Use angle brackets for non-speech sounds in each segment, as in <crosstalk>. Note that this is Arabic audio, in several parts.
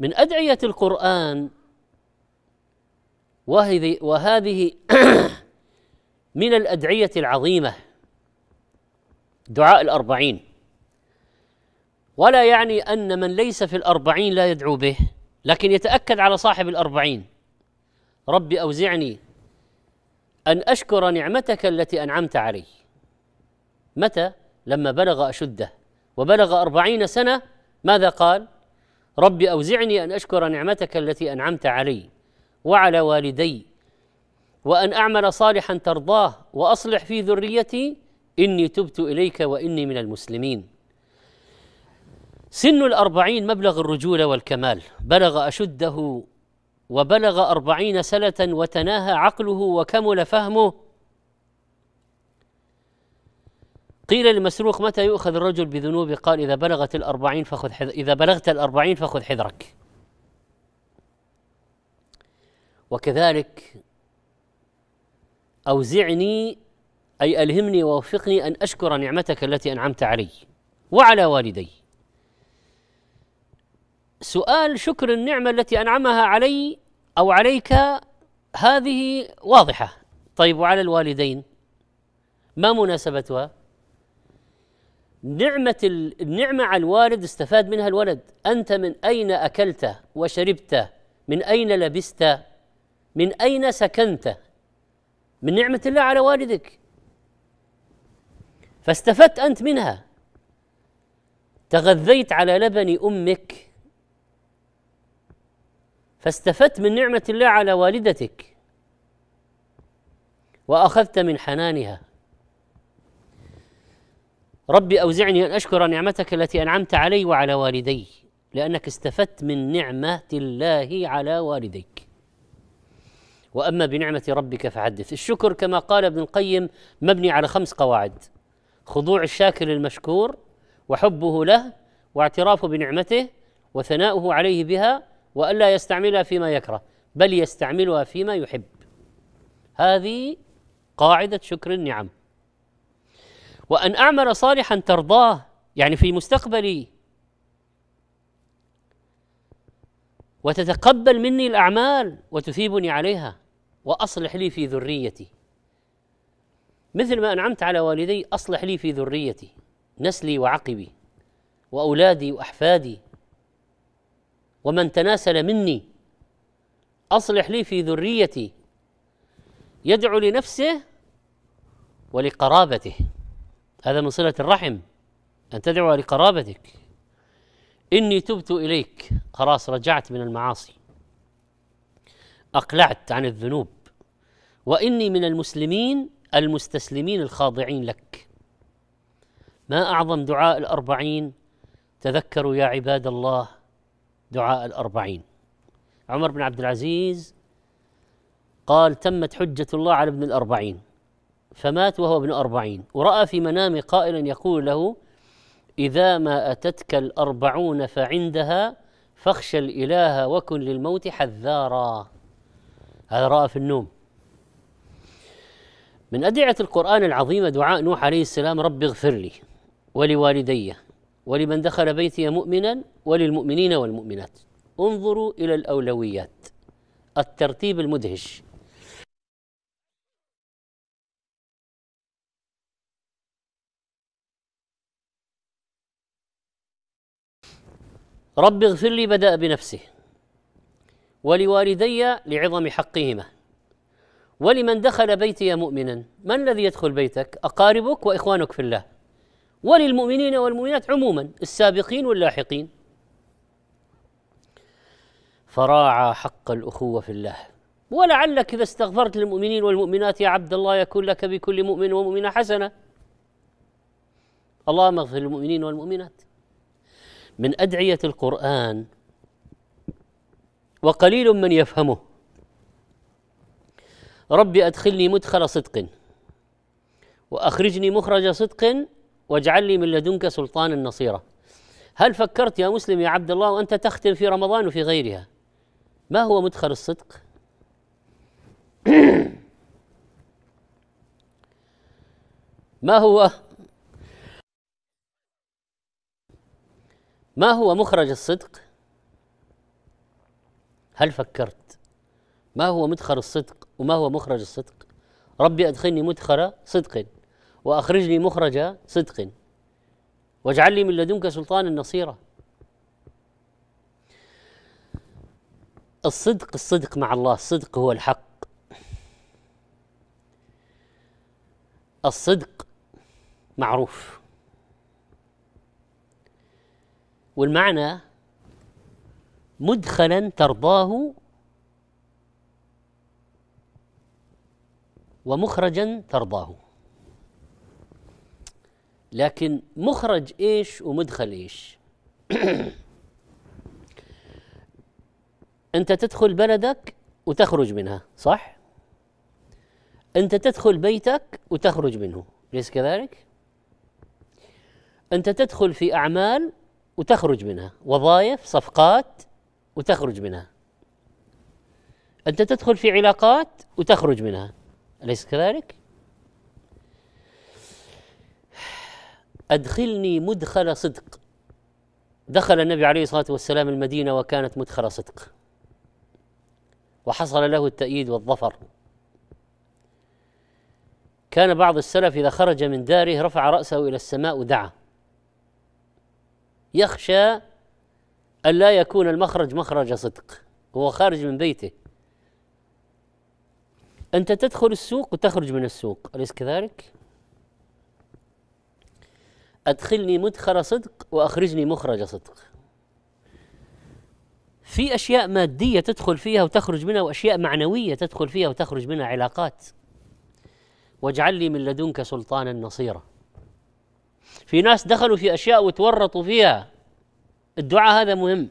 من أدعية القرآن وهذه, وهذه <clears throat> من الأدعية العظيمة دعاء الأربعين ولا يعني أن من ليس في الأربعين لا يدعو به لكن يتأكد على صاحب الأربعين رب أوزعني أن أشكر نعمتك التي أنعمت علي متى؟ لما بلغ أشده وبلغ أربعين سنة ماذا قال؟ رب أوزعني أن أشكر نعمتك التي أنعمت علي وعلى والدي وأن أعمل صالحا ترضاه وأصلح في ذريتي إني تبت إليك وإني من المسلمين سن الأربعين مبلغ الرجولة والكمال بلغ أشده وبلغ أربعين سنة وتناهى عقله وكمل فهمه قيل لمسروق متى يؤخذ الرجل بذنوبه قال إذا بلغت الأربعين فخذ حذر إذا بلغت الأربعين فخذ حذرك وكذلك أوزعني أي ألهمني ووفقني أن أشكر نعمتك التي أنعمت علي وعلى والدي سؤال شكر النعمة التي أنعمها علي أو عليك هذه واضحة طيب وعلى الوالدين ما مناسبتها؟ نعمة النعمة على الوالد استفاد منها الولد أنت من أين أكلت وشربت من أين لبست من أين سكنت من نعمة الله على والدك فاستفدت أنت منها تغذيت على لبن أمك فاستفدت من نعمة الله على والدتك وأخذت من حنانها رب أوزعني أن أشكر نعمتك التي أنعمت علي وعلى والدي لأنك استفدت من نعمة الله على والديك وأما بنعمة ربك فحدث الشكر كما قال ابن القيم مبني على خمس قواعد خضوع الشاكر للمشكور وحبه له واعترافه بنعمته وثناؤه عليه بها وألا يستعملها فيما يكره بل يستعملها فيما يحب هذه قاعدة شكر النعم وأن أعمل صالحا ترضاه يعني في مستقبلي وتتقبل مني الأعمال وتثيبني عليها وأصلح لي في ذريتي مثل ما أنعمت على والدي أصلح لي في ذريتي نسلي وعقبي وأولادي وأحفادي ومن تناسل مني أصلح لي في ذريتي يدعو لنفسه ولقرابته هذا من صلة الرحم أن تدعو لقرابتك إني تبت إليك خلاص رجعت من المعاصي أقلعت عن الذنوب وإني من المسلمين المستسلمين الخاضعين لك ما أعظم دعاء الأربعين تذكروا يا عباد الله دعاء الأربعين عمر بن عبد العزيز قال تمت حجة الله على ابن الأربعين فمات وهو ابن أربعين ورأى في منام قائلا يقول له إذا ما أتتك الأربعون فعندها فاخشى الإله وكن للموت حذارا هذا رأى في النوم من أدعية القرآن العظيمة دعاء نوح عليه السلام رب اغفر لي ولوالدي ولمن دخل بيتي مؤمنا وللمؤمنين والمؤمنات انظروا إلى الأولويات الترتيب المدهش رب اغفر لي بدأ بنفسه ولوالدي لعظم حقهما ولمن دخل بيتي مؤمنا من الذي يدخل بيتك أقاربك وإخوانك في الله وللمؤمنين والمؤمنات عموما السابقين واللاحقين فراعى حق الأخوة في الله ولعلك إذا استغفرت للمؤمنين والمؤمنات يا عبد الله يكون لك بكل مؤمن ومؤمنة حسنة اللهم اغفر للمؤمنين والمؤمنات من ادعيه القران وقليل من يفهمه رب ادخلني مدخل صدق واخرجني مخرج صدق واجعل لي من لدنك سلطانا نصيرا هل فكرت يا مسلم يا عبد الله وانت تختم في رمضان وفي غيرها ما هو مدخل الصدق <clears throat> ما هو ما هو مخرج الصدق هل فكرت ما هو مدخر الصدق وما هو مخرج الصدق ربي أدخلني مدخل صدق وأخرجني مخرج صدق واجعل لي من لدنك سلطانا نصيرا الصدق الصدق مع الله الصدق هو الحق الصدق معروف والمعنى مدخلا ترضاه ومخرجا ترضاه لكن مخرج ايش ومدخل ايش <coughs> انت تدخل بلدك وتخرج منها صح انت تدخل بيتك وتخرج منه اليس كذلك انت تدخل في اعمال وتخرج منها وظائف صفقات وتخرج منها انت تدخل في علاقات وتخرج منها اليس كذلك ادخلني مدخل صدق دخل النبي عليه الصلاه والسلام المدينه وكانت مدخل صدق وحصل له التأييد والظفر كان بعض السلف إذا خرج من داره رفع رأسه إلى السماء ودعا يخشى ألا يكون المخرج مخرج صدق هو خارج من بيته أنت تدخل السوق وتخرج من السوق أليس كذلك؟ أدخلني مدخل صدق وأخرجني مخرج صدق في أشياء مادية تدخل فيها وتخرج منها وأشياء معنوية تدخل فيها وتخرج منها علاقات واجعل لي من لدنك سلطانا نصيرا في ناس دخلوا في اشياء وتورطوا فيها الدعاء هذا مهم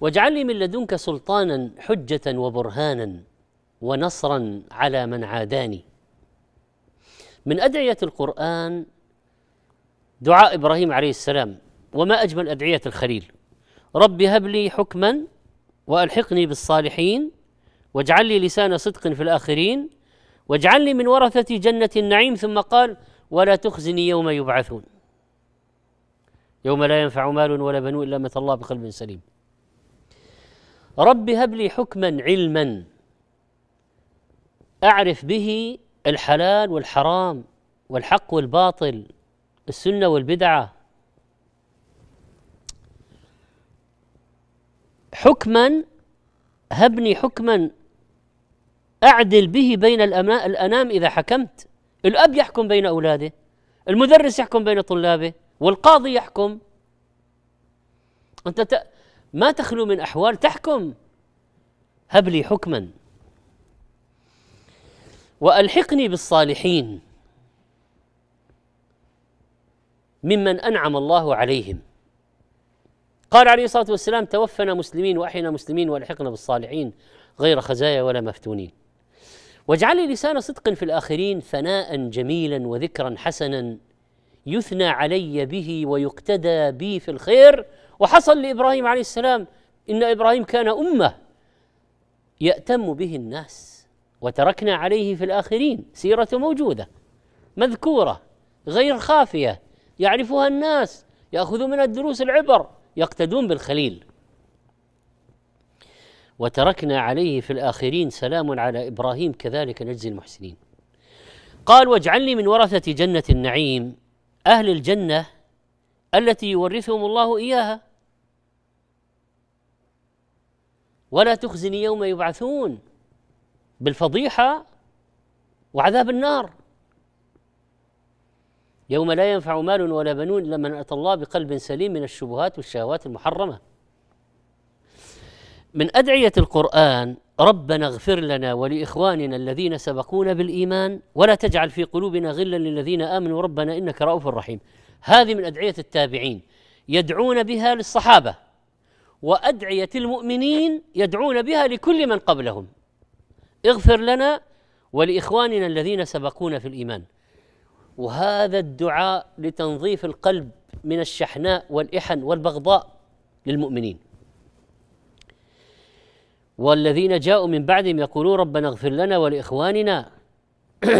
واجعل لي من لدنك سلطانا حجه وبرهانا ونصرا على من عاداني من ادعيه القران دعاء ابراهيم عليه السلام وما اجمل ادعيه الخليل رب هب لي حكما والحقني بالصالحين واجعل لي لسان صدق في الاخرين واجعلني من ورثة جنة النعيم ثم قال ولا تخزني يوم يبعثون يوم لا ينفع مال ولا بنون إلا متى الله بقلب سليم رب هب لي حكما علما أعرف به الحلال والحرام والحق والباطل السنة والبدعة حكما هبني حكما أعدل به بين الأنام إذا حكمت الأب يحكم بين أولاده المدرس يحكم بين طلابه والقاضي يحكم أنت ما تخلو من أحوال تحكم هب لي حكما وألحقني بالصالحين ممن أنعم الله عليهم قال عليه الصلاة والسلام توفنا مسلمين وأحينا مسلمين وألحقنا بالصالحين غير خزايا ولا مفتونين واجعل لسان صدق في الآخرين ثناء جميلا وذكرا حسنا يثنى علي به ويقتدى بي في الخير وحصل لإبراهيم عليه السلام إن إبراهيم كان أمة يأتم به الناس وتركنا عليه في الآخرين سيرة موجودة مذكورة غير خافية يعرفها الناس يأخذوا من الدروس العبر يقتدون بالخليل وتركنا عليه في الآخرين سلام على إبراهيم كذلك نجزي المحسنين قال واجعلني من ورثة جنة النعيم أهل الجنة التي يورثهم الله إياها ولا تخزني يوم يبعثون بالفضيحة وعذاب النار يوم لا ينفع مال ولا بنون إلا من أتى الله بقلب سليم من الشبهات والشهوات المحرمة من أدعية القرآن ربنا اغفر لنا ولاخواننا الذين سبقونا بالايمان ولا تجعل في قلوبنا غلا للذين امنوا ربنا انك رؤوف رحيم. هذه من ادعيه التابعين يدعون بها للصحابه وادعيه المؤمنين يدعون بها لكل من قبلهم. اغفر لنا ولاخواننا الذين سبقونا في الايمان. وهذا الدعاء لتنظيف القلب من الشحناء والاحن والبغضاء للمؤمنين. والذين جاءوا من بعدهم يقولون ربنا اغفر لنا ولاخواننا <clears throat>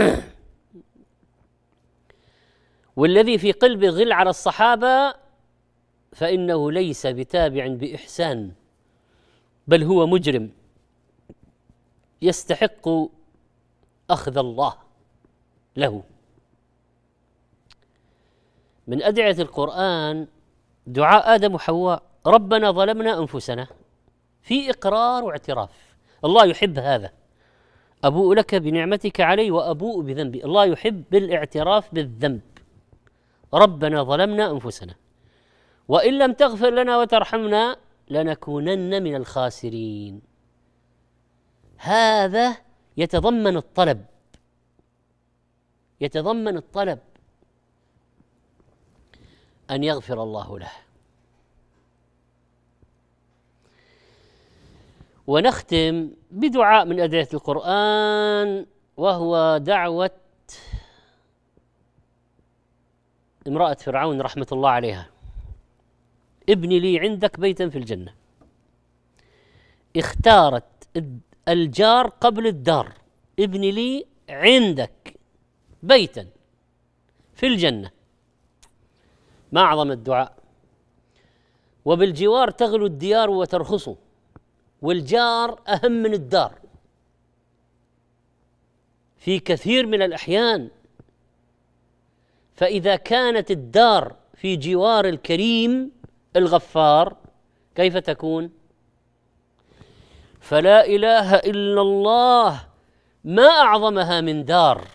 والذي في قلب غل على الصحابه فانه ليس بتابع باحسان بل هو مجرم يستحق اخذ الله له من ادعيه القران دعاء ادم وحواء ربنا ظلمنا انفسنا في إقرار واعتراف الله يحب هذا أبوء لك بنعمتك علي وأبوء بذنبي الله يحب الاعتراف بالذنب ربنا ظلمنا أنفسنا وإن لم تغفر لنا وترحمنا لنكونن من الخاسرين هذا يتضمن الطلب يتضمن الطلب أن يغفر الله له ونختم بدعاء من أدعية القرآن وهو دعوة امرأة فرعون رحمة الله عليها ابني لي عندك بيتا في الجنة اختارت الجار قبل الدار ابني لي عندك بيتا في الجنة ما أعظم الدعاء وبالجوار تغلو الديار وترخصه والجار اهم من الدار في كثير من الاحيان فاذا كانت الدار في جوار الكريم الغفار كيف تكون فلا اله الا الله ما اعظمها من دار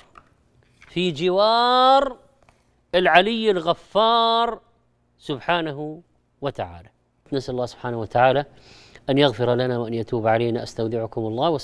في جوار العلي الغفار سبحانه وتعالى نسال الله سبحانه وتعالى أن يغفر لنا وأن يتوب علينا أستودعكم الله